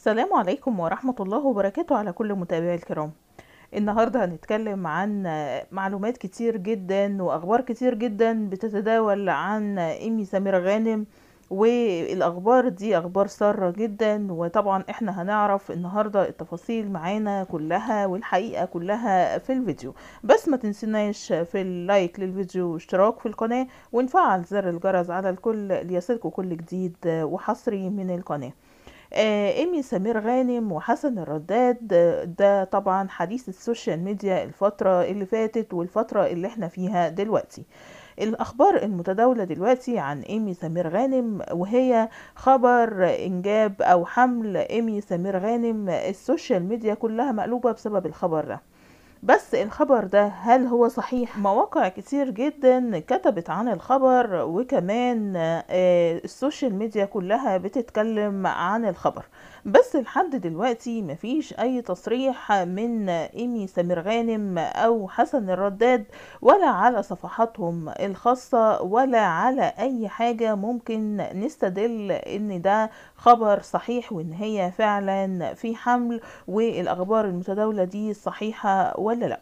السلام عليكم ورحمة الله وبركاته على كل متابعي الكرام النهاردة هنتكلم عن معلومات كتير جدا وأخبار كتير جدا بتتداول عن إيمي سميرة غانم والأخبار دي أخبار سارة جدا وطبعا احنا هنعرف النهاردة التفاصيل معانا كلها والحقيقة كلها في الفيديو بس ما تنسيناش في اللايك للفيديو واشتراك في القناة ونفعل زر الجرس على الكل ليصلكوا كل جديد وحصري من القناة آه، ايمي سمير غانم وحسن الرداد ده طبعا حديث السوشيال ميديا الفترة اللي فاتت والفترة اللي احنا فيها دلوقتي الأخبار المتداولة دلوقتي عن إيمي سمير غانم وهي خبر إنجاب أو حمل إيمي سمير غانم السوشيال ميديا كلها مقلوبة بسبب الخبر ده بس الخبر ده هل هو صحيح؟ مواقع كتير جدا كتبت عن الخبر وكمان آه، السوشيال ميديا كلها بتتكلم عن الخبر بس لحد دلوقتي مفيش اي تصريح من ايمي سمير غانم او حسن الرداد ولا على صفحاتهم الخاصة ولا على اي حاجة ممكن نستدل ان ده خبر صحيح وان هي فعلا في حمل والاخبار المتداولة دي صحيحة ولا لا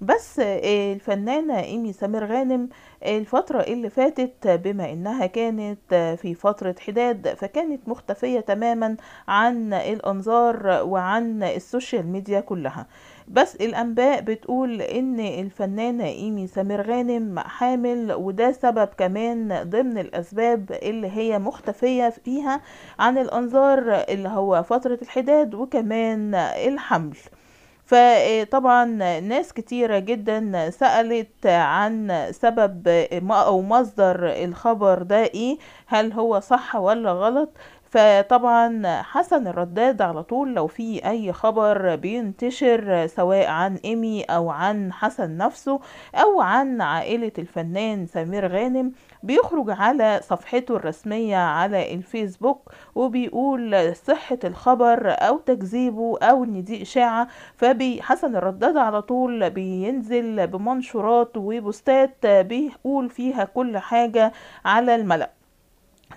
بس الفنانة إيمي سمير غانم الفترة اللي فاتت بما إنها كانت في فترة حداد فكانت مختفية تماما عن الأنظار وعن السوشيال ميديا كلها بس الأنباء بتقول إن الفنانة إيمي سمير غانم حامل وده سبب كمان ضمن الأسباب اللي هي مختفية فيها عن الأنظار اللي هو فترة الحداد وكمان الحمل فطبعا ناس كتيرة جدا سألت عن سبب أو مصدر الخبر ده ايه هل هو صح ولا غلط فطبعا حسن الرداد على طول لو في اي خبر بينتشر سواء عن ايمي او عن حسن نفسه او عن عائلة الفنان سمير غانم بيخرج على صفحته الرسمية على الفيسبوك وبيقول صحة الخبر او تكذيبه او ان دي اشاعة فحسن الرداد على طول بينزل بمنشورات وبوستات بيقول فيها كل حاجة على الملأ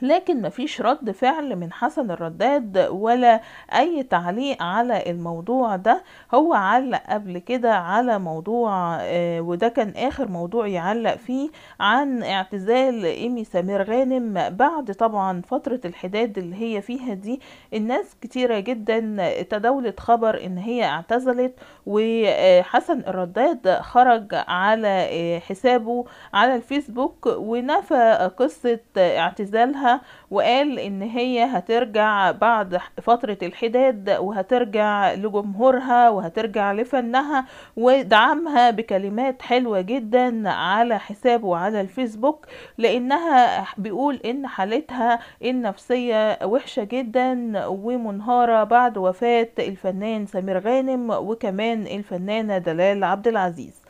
لكن مفيش رد فعل من حسن الرداد ولا اي تعليق على الموضوع ده هو علق قبل كده على موضوع آه، وده كان اخر موضوع يعلق فيه عن اعتزال ايمي سمير غانم بعد طبعا فترة الحداد اللي هي فيها دي الناس كتيرة جدا تداولت خبر ان هي اعتزلت وحسن الرداد خرج على آه، حسابه على الفيسبوك ونفى قصة اعتزالها وقال ان هي هترجع بعد فترة الحداد وهترجع لجمهورها وهترجع لفنها ودعمها بكلمات حلوة جدا على حسابه على الفيسبوك لانها بيقول ان حالتها النفسية وحشة جدا ومنهارة بعد وفاة الفنان سمير غانم وكمان الفنانة دلال عبد العزيز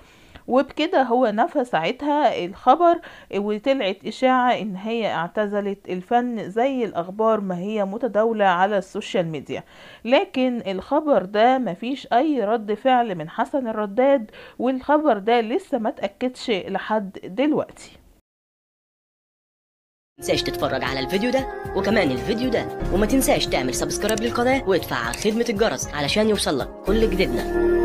وبكده هو نفى ساعتها الخبر وطلعت إشاعة إن هي اعتزلت الفن زي الأخبار ما هي متداولة على السوشيال ميديا لكن الخبر ده مفيش أي رد فعل من حسن الرداد والخبر ده لسه ما تأكدش لحد دلوقتي تنساش تتفرج على الفيديو ده وكمان الفيديو ده وما تنساش تعمل سبسكرايب للقناة وادفع خدمة الجرس علشان يوصلك كل جديدنا